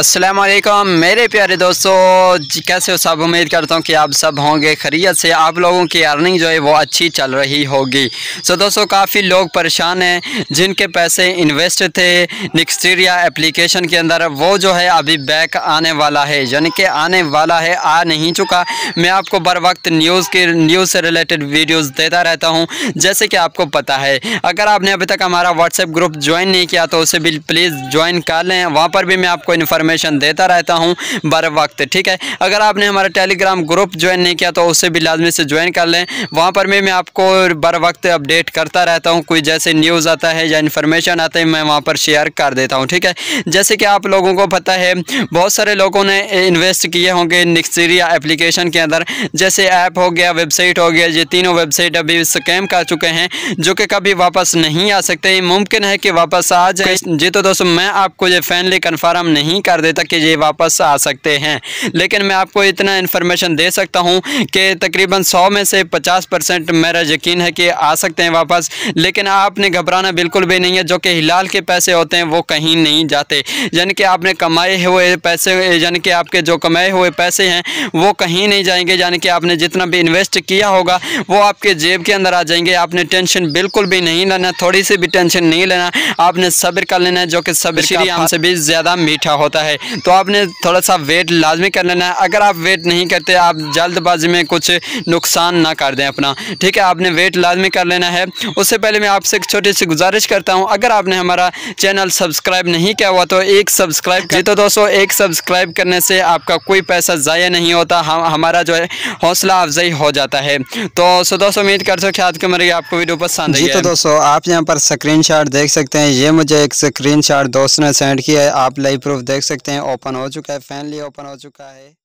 असलम मेरे प्यारे दोस्तों जी कैसे हो सब उम्मीद करता हूँ कि आप सब होंगे खरीत से आप लोगों की अर्निंग जो है वो अच्छी चल रही होगी सो दोस्तों काफ़ी लोग परेशान हैं जिनके पैसे इन्वेस्ट थे निक्सटीरिया एप्लीकेशन के अंदर वो जो है अभी बैक आने वाला है यानी कि आने वाला है आ नहीं चुका मैं आपको बर वक्त न्यूज़ की न्यूज़ से रिलेटेड वीडियोज़ देता रहता हूँ जैसे कि आपको पता है अगर आपने अभी तक हमारा व्हाट्सएप ग्रुप ज्वाइन नहीं किया तो उसे भी प्लीज़ ज्वाइन कर लें वहाँ पर भी मैं आपको इन्फॉर्मेशन इन्फॉर्मेशन देता रहता हूँ बर वक्त ठीक है अगर आपने हमारा टेलीग्राम ग्रुप ज्वाइन नहीं किया तो उससे भी लाजमी से ज्वाइन कर लें वहाँ पर भी मैं आपको बर वक्त अपडेट करता रहता हूँ कोई जैसे न्यूज़ आता है या इन्फॉर्मेशन आता है मैं वहाँ पर शेयर कर देता हूँ ठीक है जैसे कि आप लोगों को पता है बहुत सारे लोगों ने इन्वेस्ट किए होंगे निक्सरिया एप्लीकेशन के अंदर जैसे ऐप हो गया वेबसाइट हो गया ये तीनों वेबसाइट अभी स्कैम कर चुके हैं जो कि कभी वापस नहीं आ सकते मुमकिन है कि वापस आ जाए जी तो दोस्तों मैं आपको ये फैनली कन्फर्म नहीं कर पर्दे तक ये वापस आ सकते हैं लेकिन मैं आपको इतना इन्फॉर्मेशन दे सकता हूँ कि तकरीबन सौ में से पचास परसेंट मेरा यकीन है कि आ सकते हैं वापस लेकिन आपने घबराना बिल्कुल भी नहीं है जो कि हिलाल के पैसे होते हैं वो कहीं नहीं जाते यानी कि आपने कमाए हुए पैसे यानी कि आपके जो कमाए हुए पैसे हैं वो कहीं नहीं जाएंगे यानी कि आपने जितना भी इन्वेस्ट किया होगा वो आपके जेब के अंदर आ जाएंगे आपने टेंशन बिल्कुल भी नहीं लेना थोड़ी सी भी टेंशन नहीं लेना आपने सब्र कर लेना है जो कि सब्र हमसे भी ज़्यादा मीठा होता है होता है तो आपने थोड़ा सा वेट लाजमी कर लेना है अगर आप वेट नहीं करते आप जल्दबाजी में कुछ नुकसान ना कर दें अपना ठीक है आपने वेट लाजमी कर लेना है उससे पहले मैं आपसे एक छोटी सी गुजारिश करता हूँ अगर आपने हमारा चैनल सब्सक्राइब नहीं किया हुआ तो एक सब्सक्राइब जी तो दोस्तों एक सब्सक्राइब करने से आपका कोई पैसा ज़ाया नहीं होता हम हमारा जो है हौसला अफजाई हो जाता है तो सो दोस्तों उम्मीद कर सकते आज के मरिए आपको वीडियो पसंद जी तो दोस्तों आप यहाँ पर स्क्रीन देख सकते हैं ये मुझे एक स्क्रीन दोस्त ने सेंड किया है आप लाइव प्रूफ देख सकते हैं ओपन हो चुका है फैनली ओपन हो चुका है